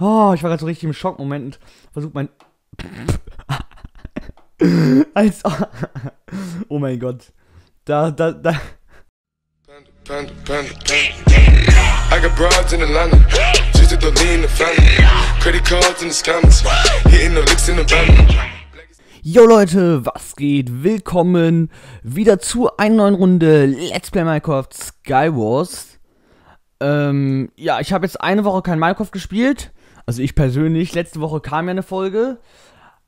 Oh, ich war gerade so richtig im Schockmoment und versucht mein. Als. oh mein Gott. Da, da, da. I got broads in Atlanta. Just to in the family. Credit cards in the scammers. Hitting the licks in the van. Yo Leute, was geht? Willkommen wieder zu einer neuen Runde Let's Play Minecraft Skywars. Ähm, ja, ich habe jetzt eine Woche kein Minecraft gespielt. Also ich persönlich, letzte Woche kam ja eine Folge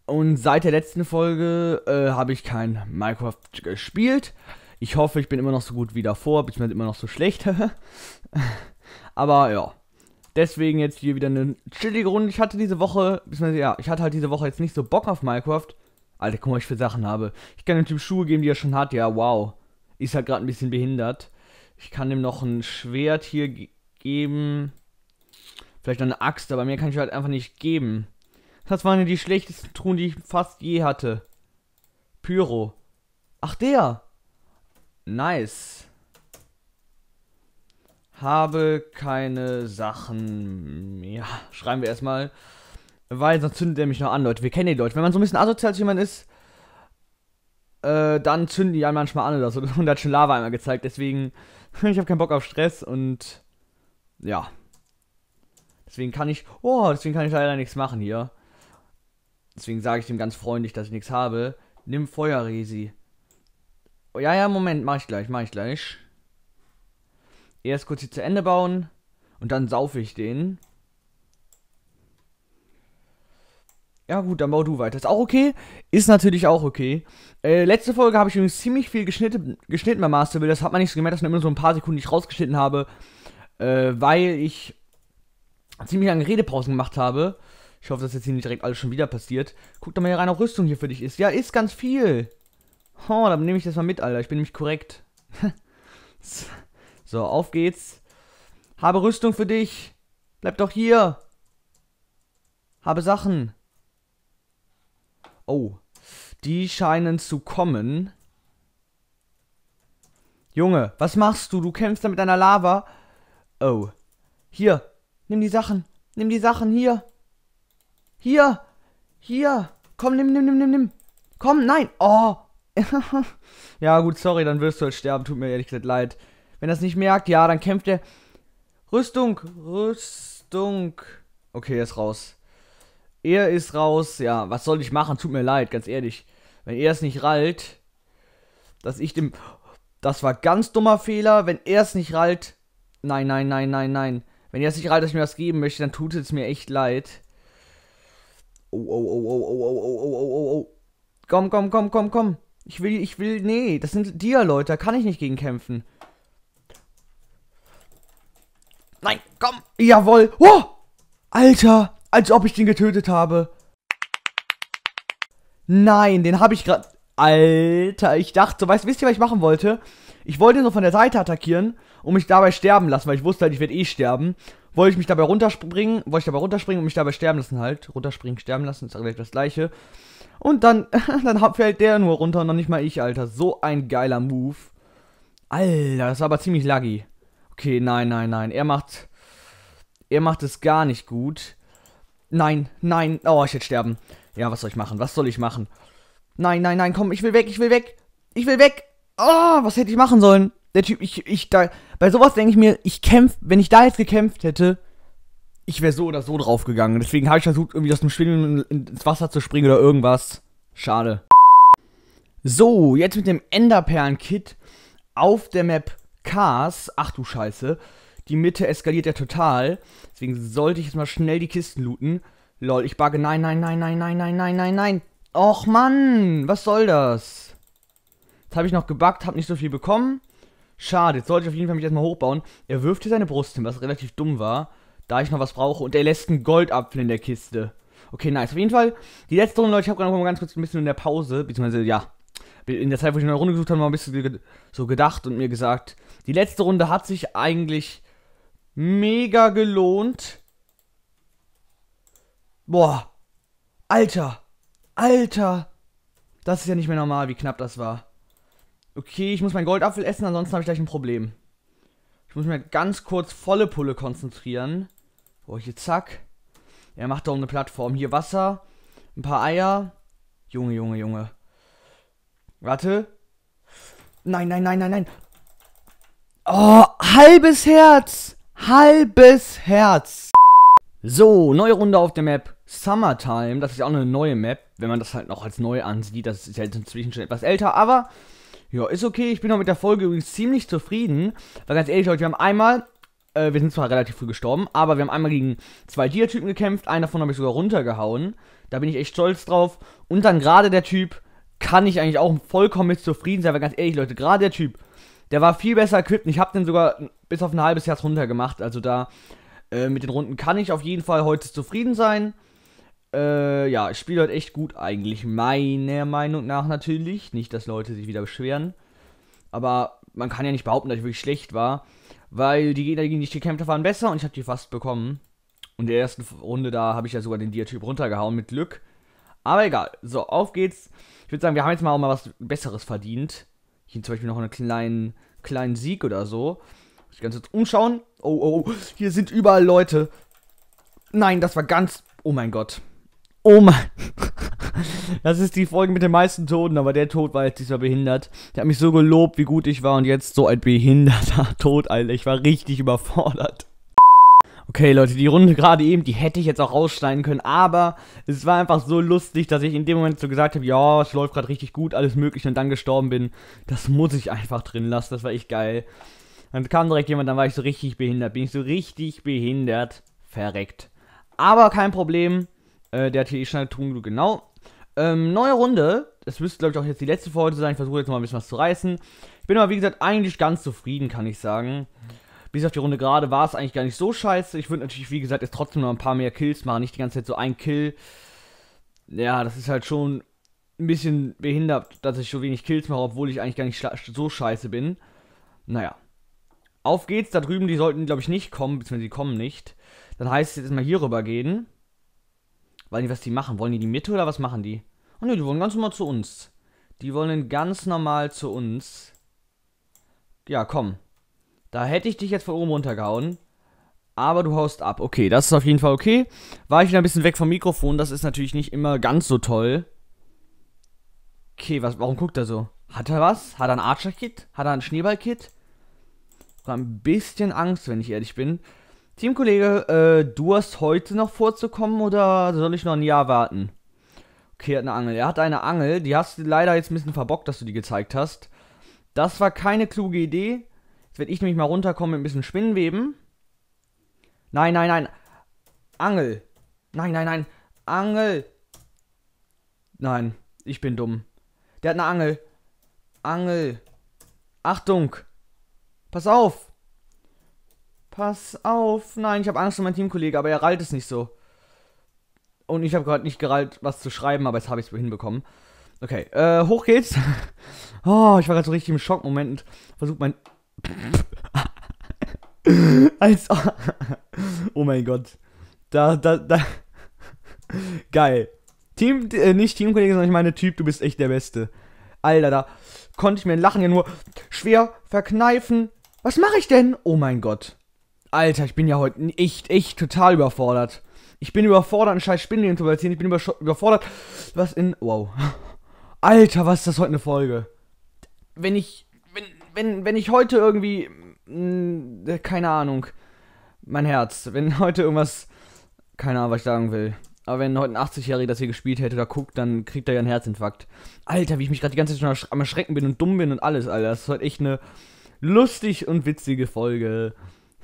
und seit der letzten Folge äh, habe ich kein Minecraft gespielt. Ich hoffe, ich bin immer noch so gut wie davor, beziehungsweise immer noch so schlecht. Aber ja, deswegen jetzt hier wieder eine chillige Runde. Ich hatte diese Woche, beziehungsweise ja, ich hatte halt diese Woche jetzt nicht so Bock auf Minecraft. Alter, guck mal, was ich für Sachen habe. Ich kann dem Typ Schuhe geben, die er schon hat. Ja, wow. Ist halt gerade ein bisschen behindert. Ich kann ihm noch ein Schwert hier geben. Vielleicht noch eine Axt, aber mir kann ich halt einfach nicht geben. Das waren ja die schlechtesten Truhen, die ich fast je hatte. Pyro. Ach, der. Nice. Habe keine Sachen mehr. Schreiben wir erstmal. Weil sonst zündet er mich noch an, Leute. Wir kennen die Leute. Wenn man so ein bisschen asozial zu jemand ist, äh, dann zünden die einen manchmal an oder so. Und da hat schon Lava einmal gezeigt. Deswegen, ich habe keinen Bock auf Stress und ja. Deswegen kann ich, oh, deswegen kann ich leider nichts machen hier. Deswegen sage ich dem ganz freundlich, dass ich nichts habe. Nimm Feuerresi. Oh, ja, ja, Moment, mach ich gleich, mach ich gleich. Erst kurz hier zu Ende bauen und dann saufe ich den. Ja gut, dann bau du weiter. Ist auch okay. Ist natürlich auch okay. Äh, letzte Folge habe ich übrigens ziemlich viel geschnitten, geschnitten beim Master Build. Das hat man nicht so gemerkt, dass ich immer so ein paar Sekunden nicht rausgeschnitten habe. Äh, weil ich ziemlich lange Redepausen gemacht habe. Ich hoffe, dass jetzt hier nicht direkt alles schon wieder passiert. Guck doch mal hier rein, ob Rüstung hier für dich ist. Ja, ist ganz viel. Oh, dann nehme ich das mal mit, Alter. Ich bin nämlich korrekt. so, auf geht's. Habe Rüstung für dich. Bleib doch hier. Habe Sachen. Oh. Die scheinen zu kommen. Junge, was machst du? Du kämpfst da mit deiner Lava. Oh. Hier, Nimm die Sachen. Nimm die Sachen hier. Hier. Hier. Komm, nimm, nimm, nimm, nimm, nimm. Komm, nein. Oh. ja, gut, sorry, dann wirst du halt sterben. Tut mir ehrlich gesagt leid. Wenn das nicht merkt, ja, dann kämpft er. Rüstung. Rüstung. Okay, er ist raus. Er ist raus. Ja, was soll ich machen? Tut mir leid, ganz ehrlich. Wenn er es nicht rallt, dass ich dem. Das war ganz dummer Fehler. Wenn er es nicht rallt. Nein, nein, nein, nein, nein. Wenn ihr jetzt nicht rallt, dass ich mir was geben möchte, dann tut es mir echt leid. Oh, oh, oh, oh, oh, oh, oh, oh, oh, oh, oh. Komm, komm, komm, komm, komm. Ich will, ich will, nee, das sind dir Leute, da kann ich nicht gegen kämpfen. Nein, komm. Jawohl. Oh! Alter, als ob ich den getötet habe. Nein, den habe ich gerade... Alter, ich dachte, so, weißt, du, wisst ihr, was ich machen wollte? Ich wollte ihn so von der Seite attackieren und mich dabei sterben lassen, weil ich wusste halt, ich werde eh sterben. Wollte ich mich dabei runterspringen, wollte ich dabei runterspringen und mich dabei sterben lassen halt. Runterspringen, sterben lassen, ist gleich das gleiche. Und dann, dann fällt der nur runter und noch nicht mal ich, Alter. So ein geiler Move. Alter, das war aber ziemlich laggy. Okay, nein, nein, nein. Er macht. Er macht es gar nicht gut. Nein, nein. Oh, ich werde sterben. Ja, was soll ich machen? Was soll ich machen? Nein, nein, nein, komm, ich will weg, ich will weg. Ich will weg oh, was hätte ich machen sollen? Der Typ, ich, ich, da, bei sowas denke ich mir, ich kämpfe, wenn ich da jetzt gekämpft hätte, ich wäre so oder so drauf gegangen. Deswegen habe ich versucht, irgendwie aus dem Schwimmen ins Wasser zu springen oder irgendwas. Schade. So, jetzt mit dem Enderperlen-Kit auf der Map Cars. Ach du Scheiße. Die Mitte eskaliert ja total. Deswegen sollte ich jetzt mal schnell die Kisten looten. Lol, ich bagge. Nein, nein, nein, nein, nein, nein, nein, nein, nein. Och Mann, was soll das? habe ich noch gebackt, habe nicht so viel bekommen. Schade, jetzt sollte ich auf jeden Fall mich erstmal hochbauen. Er wirft hier seine Brust hin, was relativ dumm war, da ich noch was brauche. Und er lässt einen Goldapfel in der Kiste. Okay, nice. Auf jeden Fall, die letzte Runde, Leute, ich habe gerade noch mal ganz kurz ein bisschen in der Pause, beziehungsweise, ja, in der Zeit, wo ich eine Runde gesucht habe, mal ein bisschen so gedacht und mir gesagt, die letzte Runde hat sich eigentlich mega gelohnt. Boah, Alter, Alter, das ist ja nicht mehr normal, wie knapp das war. Okay, ich muss meinen Goldapfel essen, ansonsten habe ich gleich ein Problem. Ich muss mir ganz kurz volle Pulle konzentrieren. Boah, hier zack. Er macht da um eine Plattform. Hier Wasser, ein paar Eier. Junge, Junge, Junge. Warte. Nein, nein, nein, nein, nein. Oh, halbes Herz. Halbes Herz. So, neue Runde auf der Map Summertime. Das ist ja auch eine neue Map, wenn man das halt noch als neu ansieht. Das ist halt inzwischen schon etwas älter, aber ja, ist okay. Ich bin auch mit der Folge übrigens ziemlich zufrieden. Weil ganz ehrlich, Leute, wir haben einmal, äh, wir sind zwar relativ früh gestorben, aber wir haben einmal gegen zwei Dia-Typen gekämpft. Einen davon habe ich sogar runtergehauen. Da bin ich echt stolz drauf. Und dann gerade der Typ kann ich eigentlich auch vollkommen mit zufrieden sein. Weil ganz ehrlich, Leute, gerade der Typ, der war viel besser equipped. Ich habe den sogar bis auf ein halbes Herz runtergemacht. Also da äh, mit den Runden kann ich auf jeden Fall heute zufrieden sein. Äh, ja, ich spiele heute halt echt gut eigentlich, meiner Meinung nach natürlich. Nicht, dass Leute sich wieder beschweren. Aber man kann ja nicht behaupten, dass ich wirklich schlecht war. Weil die Gegner, gegen die ich gekämpft habe, waren besser und ich habe die fast bekommen. Und in der ersten Runde da habe ich ja sogar den Diatyp runtergehauen mit Glück. Aber egal. So, auf geht's. Ich würde sagen, wir haben jetzt mal auch mal was Besseres verdient. Hier zum Beispiel noch einen kleinen, kleinen Sieg oder so. Ich kann jetzt umschauen. Oh, oh, oh. Hier sind überall Leute. Nein, das war ganz. Oh mein Gott. Oh mein. Das ist die Folge mit den meisten Toten, aber der Tod war jetzt dieser behindert. Der hat mich so gelobt, wie gut ich war und jetzt so ein behinderter Tod, Alter. Ich war richtig überfordert. Okay, Leute, die Runde gerade eben, die hätte ich jetzt auch rausschneiden können, aber es war einfach so lustig, dass ich in dem Moment so gesagt habe, ja, es läuft gerade richtig gut, alles möglich und dann gestorben bin. Das muss ich einfach drin lassen, das war echt geil. Dann kam direkt jemand, dann war ich so richtig behindert, bin ich so richtig behindert, verreckt. Aber kein Problem, äh, der TE-Schneid tun genau. Ähm, neue Runde. Das müsste, glaube ich, auch jetzt die letzte für heute sein. Ich versuche jetzt mal ein bisschen was zu reißen. Ich bin aber, wie gesagt, eigentlich ganz zufrieden, kann ich sagen. Bis auf die Runde gerade war es eigentlich gar nicht so scheiße. Ich würde natürlich, wie gesagt, jetzt trotzdem noch ein paar mehr Kills machen. Nicht die ganze Zeit so ein Kill. Ja, das ist halt schon ein bisschen behindert, dass ich so wenig Kills mache, obwohl ich eigentlich gar nicht so scheiße bin. Naja. Auf geht's, da drüben, die sollten, glaube ich, nicht kommen, beziehungsweise die kommen nicht. Dann heißt es jetzt mal hier rüber gehen. Weil die, was die machen, wollen die die Mitte oder was machen die? Oh ne, die wollen ganz normal zu uns. Die wollen ganz normal zu uns. Ja, komm. Da hätte ich dich jetzt von oben runtergehauen. Aber du haust ab. Okay, das ist auf jeden Fall okay. War ich wieder ein bisschen weg vom Mikrofon. Das ist natürlich nicht immer ganz so toll. Okay, was, warum guckt er so? Hat er was? Hat er ein Archer-Kit? Hat er ein Schneeball-Kit? Ich ein bisschen Angst, wenn ich ehrlich bin. Teamkollege, äh, du hast heute noch vorzukommen oder soll ich noch ein Jahr warten? Okay, er hat eine Angel. Er hat eine Angel. Die hast du leider jetzt ein bisschen verbockt, dass du die gezeigt hast. Das war keine kluge Idee. Jetzt werde ich nämlich mal runterkommen mit ein bisschen Spinnenweben. Nein, nein, nein. Angel. Nein, nein, nein. Angel. Nein, ich bin dumm. Der hat eine Angel. Angel. Achtung. Pass auf. Pass auf. Nein, ich habe Angst um meinen Teamkollege, aber er rallt es nicht so. Und ich habe gerade nicht gerallt, was zu schreiben, aber jetzt habe ich es hinbekommen. Okay, äh, hoch geht's. Oh, ich war gerade so richtig im Schockmoment. versuch mein. Als. oh mein Gott. Da, da, da. Geil. Team, äh, nicht Teamkollege, sondern ich meine Typ, du bist echt der Beste. Alter, da konnte ich mir ein Lachen ja nur schwer verkneifen. Was mache ich denn? Oh mein Gott. Alter, ich bin ja heute echt, echt total überfordert. Ich bin überfordert, einen scheiß Spindel zu erzählen. Ich bin überfordert. Was in. Wow. Alter, was ist das heute eine Folge? Wenn ich. Wenn, wenn, wenn ich heute irgendwie. Mh, mm, äh, keine Ahnung. Mein Herz. Wenn heute irgendwas. Keine Ahnung, was ich sagen will. Aber wenn heute ein 80-Jähriger das hier gespielt hätte oder guckt, dann kriegt er ja einen Herzinfarkt. Alter, wie ich mich gerade die ganze Zeit schon am Erschrecken bin und dumm bin und alles, Alter. Das ist heute echt eine lustig und witzige Folge.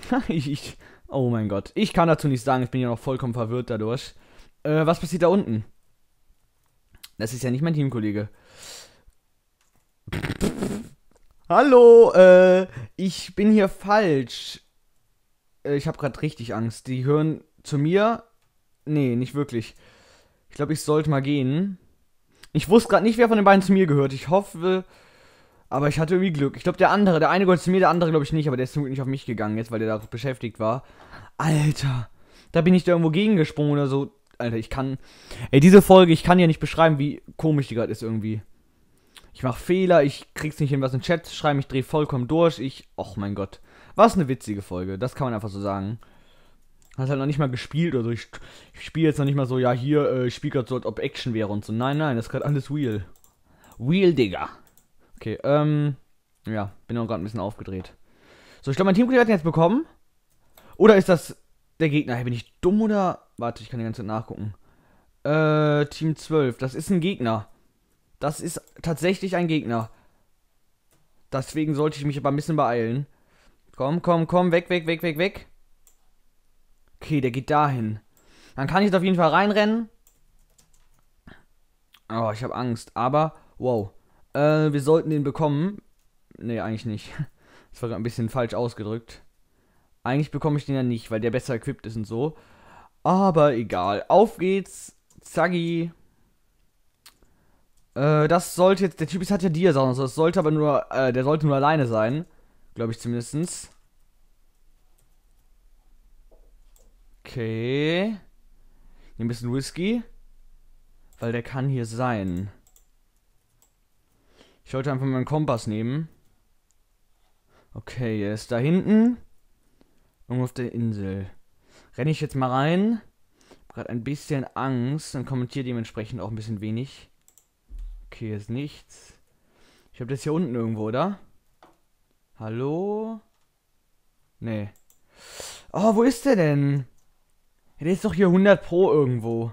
ich, ich, oh mein Gott. Ich kann dazu nichts sagen. Ich bin ja noch vollkommen verwirrt dadurch. Äh, was passiert da unten? Das ist ja nicht mein Teamkollege. Hallo, äh, ich bin hier falsch. Äh, ich habe gerade richtig Angst. Die hören zu mir. Nee, nicht wirklich. Ich glaube, ich sollte mal gehen. Ich wusste gerade nicht, wer von den beiden zu mir gehört. Ich hoffe, aber ich hatte irgendwie Glück. Ich glaube, der andere, der eine Gold zu mir, der andere glaube ich nicht, aber der ist zum Glück nicht auf mich gegangen jetzt, weil der da beschäftigt war. Alter, da bin ich da irgendwo gegengesprungen oder so. Alter, ich kann. Ey, diese Folge, ich kann ja nicht beschreiben, wie komisch die gerade ist irgendwie. Ich mache Fehler, ich krieg's nicht hin, was in den Chat schreiben, ich drehe vollkommen durch. Ich. Och mein Gott. Was eine witzige Folge, das kann man einfach so sagen. Hast halt noch nicht mal gespielt oder so. Ich, ich spiele jetzt noch nicht mal so, ja, hier, äh, ich spiele gerade so, als ob Action wäre und so. Nein, nein, das ist gerade alles Wheel. Wheel, Digga. Okay, ähm. Ja, bin auch gerade ein bisschen aufgedreht. So, ich glaube, mein Teamkollege hat ihn jetzt bekommen. Oder ist das der Gegner? Hey, bin ich dumm oder. Warte, ich kann die ganze Zeit nachgucken. Äh, Team 12. Das ist ein Gegner. Das ist tatsächlich ein Gegner. Deswegen sollte ich mich aber ein bisschen beeilen. Komm, komm, komm, weg, weg, weg, weg, weg. Okay, der geht dahin. Dann kann ich jetzt auf jeden Fall reinrennen. Oh, ich habe Angst. Aber, wow. Äh, wir sollten den bekommen. Nee, eigentlich nicht. Das war ein bisschen falsch ausgedrückt. Eigentlich bekomme ich den ja nicht, weil der besser equipped ist und so. Aber egal. Auf geht's. Zaggy. Äh, das sollte jetzt. Der Typ hat ja dir sagen. Also das sollte aber nur. Äh, der sollte nur alleine sein. Glaube ich zumindestens. Okay. Hier ein bisschen Whisky. Weil der kann hier sein. Ich wollte einfach meinen Kompass nehmen. Okay, er ist da hinten. Irgendwo auf der Insel. Renne ich jetzt mal rein. Hab gerade ein bisschen Angst. Dann kommentiert dementsprechend auch ein bisschen wenig. Okay, hier ist nichts. Ich habe das hier unten irgendwo, oder? Hallo? Nee. Oh, wo ist der denn? der ist doch hier 100 Pro irgendwo.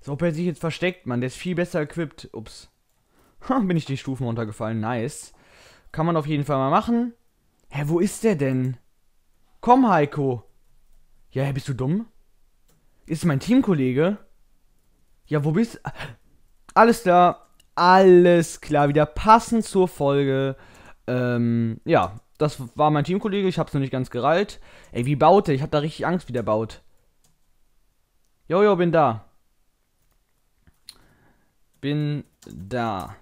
So, ob er sich jetzt versteckt, Mann. Der ist viel besser equipped. Ups bin ich die Stufen runtergefallen. Nice. Kann man auf jeden Fall mal machen. Hä, wo ist der denn? Komm, Heiko. Ja, hä, bist du dumm? Ist mein Teamkollege? Ja, wo bist du? Ah, alles klar. Alles klar. Wieder passend zur Folge. Ähm, ja. Das war mein Teamkollege. Ich hab's noch nicht ganz gereilt. Ey, wie baut der? Ich hab da richtig Angst, wie der baut. Jojo, bin da. Bin da.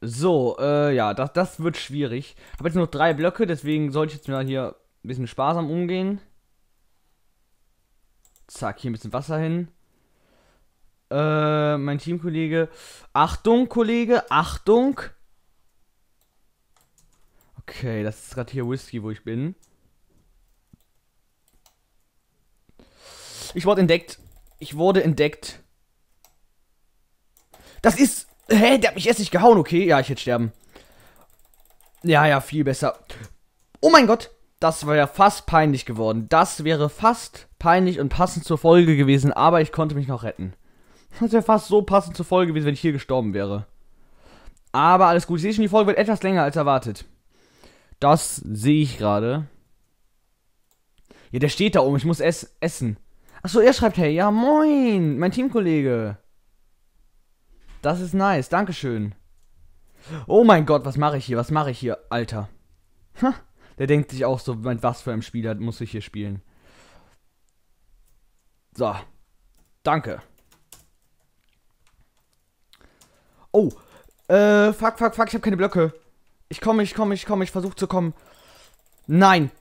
So, äh, ja, das, das wird schwierig. Ich habe jetzt noch drei Blöcke, deswegen sollte ich jetzt mal hier ein bisschen sparsam umgehen. Zack, hier ein bisschen Wasser hin. Äh, mein Teamkollege. Achtung, Kollege, Achtung. Okay, das ist gerade hier Whisky, wo ich bin. Ich wurde entdeckt. Ich wurde entdeckt. Das ist Hä, der hat mich erst nicht gehauen, okay? Ja, ich hätte sterben. Ja, ja, viel besser. Oh mein Gott, das wäre ja fast peinlich geworden. Das wäre fast peinlich und passend zur Folge gewesen, aber ich konnte mich noch retten. Das wäre fast so passend zur Folge gewesen, wenn ich hier gestorben wäre. Aber alles gut. Ich sehe schon, die Folge wird etwas länger als erwartet. Das sehe ich gerade. Ja, der steht da oben. Ich muss es essen. Achso, er schreibt, hey, ja moin, mein Teamkollege. Das ist nice. Dankeschön. Oh mein Gott, was mache ich hier? Was mache ich hier? Alter. Ha, der denkt sich auch so, mit was für einem Spieler muss ich hier spielen. So. Danke. Oh. Äh, fuck, fuck, fuck. Ich habe keine Blöcke. Ich komme, ich komme, ich komme. Ich versuche zu kommen. Nein.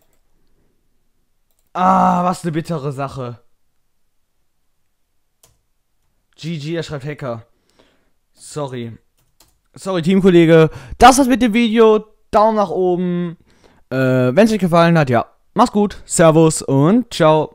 Ah, was eine bittere Sache. GG, er schreibt Hacker. Sorry. Sorry, Teamkollege. Das war's mit dem Video. Daumen nach oben. Äh, Wenn es euch gefallen hat, ja. Mach's gut. Servus und ciao.